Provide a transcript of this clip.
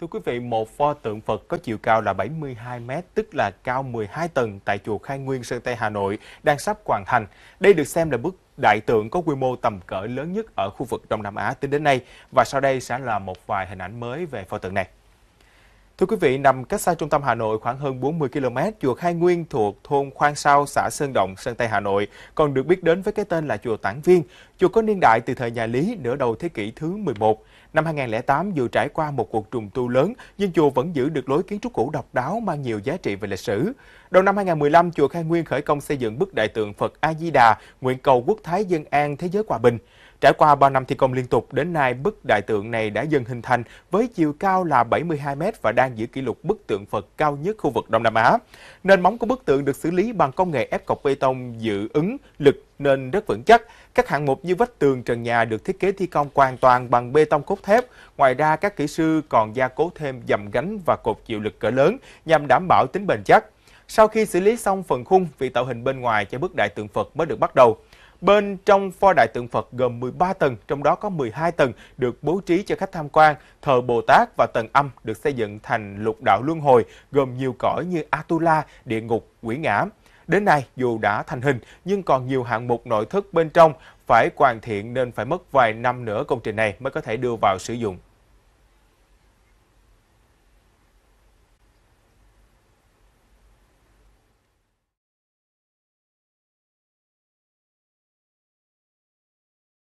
Thưa quý vị, một pho tượng Phật có chiều cao là 72 m tức là cao 12 tầng tại chùa Khai Nguyên Sơn Tây Hà Nội đang sắp hoàn thành. Đây được xem là bức đại tượng có quy mô tầm cỡ lớn nhất ở khu vực Đông Nam Á tính đến nay và sau đây sẽ là một vài hình ảnh mới về pho tượng này. Thưa quý vị, nằm cách xa trung tâm Hà Nội khoảng hơn 40 km, chùa Khai Nguyên thuộc thôn khoang Sao, xã Sơn Động, Sơn Tây Hà Nội, còn được biết đến với cái tên là chùa Tản Viên. Chùa có niên đại từ thời nhà Lý nửa đầu thế kỷ thứ 11. Năm 2008, dù trải qua một cuộc trùng tu lớn, nhưng chùa vẫn giữ được lối kiến trúc cũ độc đáo mang nhiều giá trị về lịch sử. Đầu năm 2015, chùa Khai Nguyên khởi công xây dựng bức đại tượng Phật A Di Đà, nguyện cầu quốc thái dân an, thế giới hòa bình. Trải qua 3 năm thi công liên tục, đến nay bức đại tượng này đã dần hình thành với chiều cao là 72 m và đang giữ kỷ lục bức tượng Phật cao nhất khu vực Đông Nam Á. Nền móng của bức tượng được xử lý bằng công nghệ ép cọc bê tông dự ứng lực nên rất vững chắc. Các hạng mục như vách tường, trần nhà được thiết kế thi công hoàn toàn bằng bê tông cốt thép. Ngoài ra, các kỹ sư còn gia cố thêm dầm gánh và cột chịu lực cỡ lớn nhằm đảm bảo tính bền chắc. Sau khi xử lý xong phần khung, việc tạo hình bên ngoài cho bức đại tượng Phật mới được bắt đầu. Bên trong pho đại tượng Phật gồm 13 tầng, trong đó có 12 tầng được bố trí cho khách tham quan, thờ Bồ Tát và tầng âm được xây dựng thành lục đạo luân hồi, gồm nhiều cõi như Atula, địa ngục, quỷ ngã. Đến nay, dù đã thành hình, nhưng còn nhiều hạng mục nội thất bên trong phải hoàn thiện nên phải mất vài năm nữa công trình này mới có thể đưa vào sử dụng.